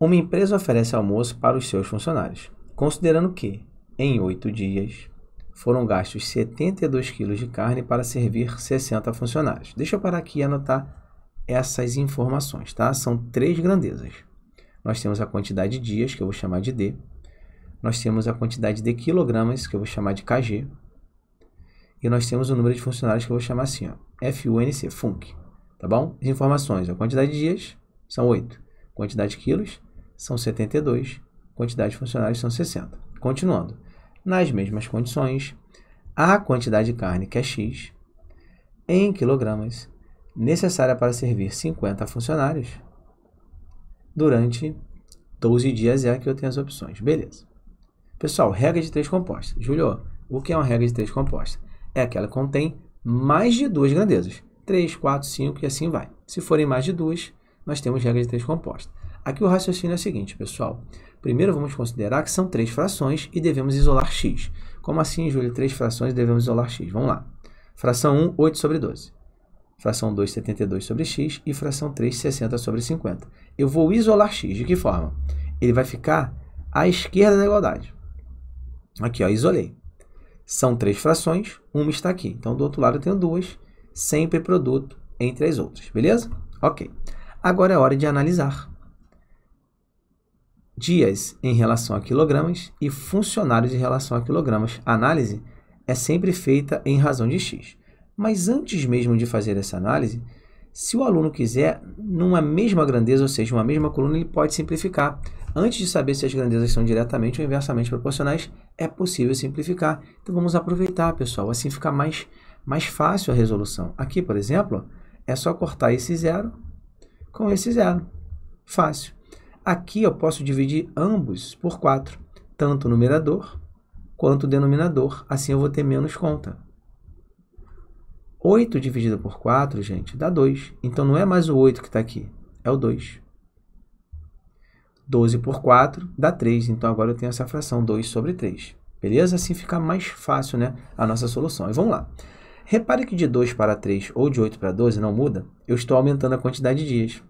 Uma empresa oferece almoço para os seus funcionários, considerando que, em oito dias, foram gastos 72 quilos de carne para servir 60 funcionários. Deixa eu parar aqui e anotar essas informações, tá? São três grandezas. Nós temos a quantidade de dias, que eu vou chamar de D. Nós temos a quantidade de quilogramas, que eu vou chamar de KG. E nós temos o número de funcionários, que eu vou chamar assim, ó, FUNC, FUNC. Tá bom? As informações, a quantidade de dias são 8. Quantidade de quilos, são 72, quantidade de funcionários são 60. Continuando, nas mesmas condições, a quantidade de carne, que é X, em quilogramas, necessária para servir 50 funcionários durante 12 dias é a que eu tenho as opções. Beleza. Pessoal, regra de três compostas. Julio, o que é uma regra de três compostas? É aquela que contém mais de duas grandezas. 3, 4, 5 e assim vai. Se forem mais de duas, nós temos regra de três compostas. Aqui o raciocínio é o seguinte, pessoal. Primeiro vamos considerar que são três frações e devemos isolar x. Como assim, Júlio? Três frações devemos isolar x. Vamos lá. Fração 1, 8 sobre 12. Fração 2, 72 sobre x. E fração 3, 60 sobre 50. Eu vou isolar x. De que forma? Ele vai ficar à esquerda da igualdade. Aqui, ó, isolei. São três frações, uma está aqui. Então, do outro lado eu tenho duas, sempre produto entre as outras. Beleza? Ok. Agora é hora de analisar dias em relação a quilogramas e funcionários em relação a quilogramas. A análise é sempre feita em razão de x. Mas antes mesmo de fazer essa análise, se o aluno quiser, numa mesma grandeza, ou seja, uma mesma coluna, ele pode simplificar. Antes de saber se as grandezas são diretamente ou inversamente proporcionais, é possível simplificar. Então vamos aproveitar, pessoal, assim fica mais, mais fácil a resolução. Aqui, por exemplo, é só cortar esse zero com esse zero. Fácil. Aqui eu posso dividir ambos por 4, tanto o numerador quanto o denominador. Assim eu vou ter menos conta. 8 dividido por 4, gente, dá 2. Então não é mais o 8 que está aqui, é o 2. 12 por 4 dá 3. Então agora eu tenho essa fração 2 sobre 3. Beleza? Assim fica mais fácil né, a nossa solução. E vamos lá. Repare que de 2 para 3 ou de 8 para 12 não muda. Eu estou aumentando a quantidade de dias.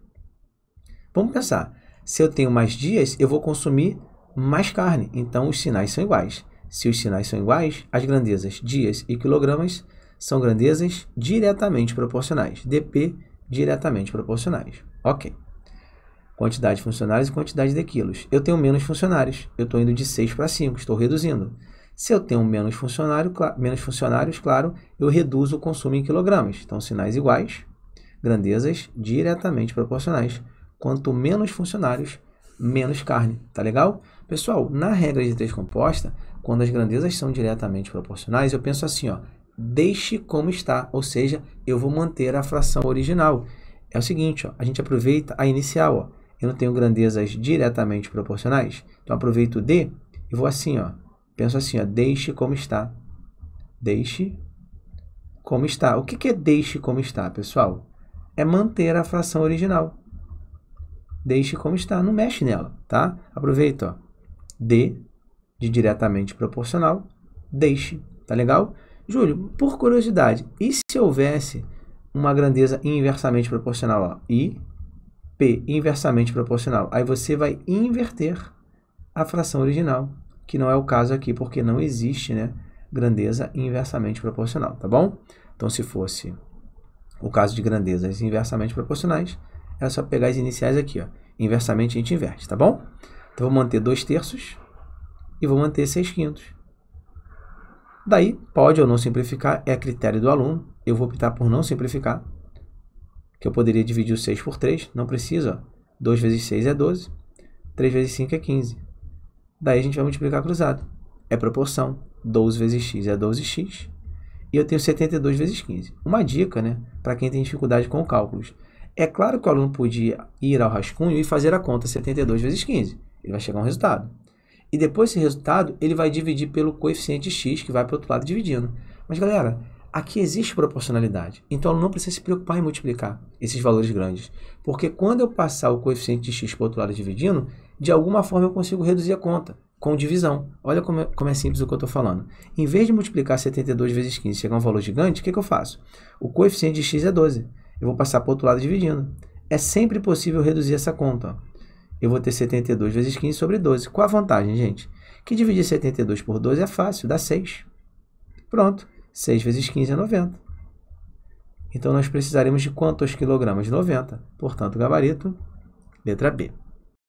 Vamos pensar. Se eu tenho mais dias, eu vou consumir mais carne. Então, os sinais são iguais. Se os sinais são iguais, as grandezas dias e quilogramas são grandezas diretamente proporcionais. DP diretamente proporcionais. Ok. Quantidade de funcionários e quantidade de quilos. Eu tenho menos funcionários. Eu estou indo de 6 para 5, estou reduzindo. Se eu tenho menos, funcionário, menos funcionários, claro, eu reduzo o consumo em quilogramas. Então, sinais iguais, grandezas diretamente proporcionais. Quanto menos funcionários, menos carne, tá legal? Pessoal, na regra de três composta, quando as grandezas são diretamente proporcionais, eu penso assim, ó, deixe como está, ou seja, eu vou manter a fração original. É o seguinte, ó, a gente aproveita a inicial, ó, eu não tenho grandezas diretamente proporcionais, então aproveito o D e vou assim, ó, penso assim, ó, deixe como está, deixe como está. O que é deixe como está, pessoal? É manter a fração original deixe como está, não mexe nela, tá? Aproveita, ó. D de diretamente proporcional, deixe, tá legal? Júlio, por curiosidade, e se houvesse uma grandeza inversamente proporcional, ó, I, P inversamente proporcional? Aí você vai inverter a fração original, que não é o caso aqui, porque não existe, né, grandeza inversamente proporcional, tá bom? Então, se fosse o caso de grandezas inversamente proporcionais, é só pegar as iniciais aqui, ó. Inversamente a gente inverte, tá bom? Então, vou manter 2 terços e vou manter 6 quintos. Daí, pode ou não simplificar, é critério do aluno. Eu vou optar por não simplificar, que eu poderia dividir o 6 por 3, não precisa. 2 vezes 6 é 12, 3 vezes 5 é 15. Daí a gente vai multiplicar cruzado. É proporção, 12 vezes x é 12x, e eu tenho 72 vezes 15. Uma dica, né, para quem tem dificuldade com cálculos. É claro que o aluno podia ir ao rascunho e fazer a conta 72 vezes 15. Ele vai chegar a um resultado. E depois esse resultado, ele vai dividir pelo coeficiente x, que vai para o outro lado dividindo. Mas galera, aqui existe proporcionalidade. Então o aluno não precisa se preocupar em multiplicar esses valores grandes. Porque quando eu passar o coeficiente de x para o outro lado dividindo, de alguma forma eu consigo reduzir a conta com divisão. Olha como é, como é simples o que eu estou falando. Em vez de multiplicar 72 vezes 15 e chegar a um valor gigante, o que, que eu faço? O coeficiente de x é 12 eu vou passar para o outro lado dividindo. É sempre possível reduzir essa conta. Ó. Eu vou ter 72 vezes 15 sobre 12. Qual a vantagem, gente? Que dividir 72 por 12 é fácil, dá 6. Pronto, 6 vezes 15 é 90. Então, nós precisaremos de quantos quilogramas? 90. Portanto, gabarito, letra B.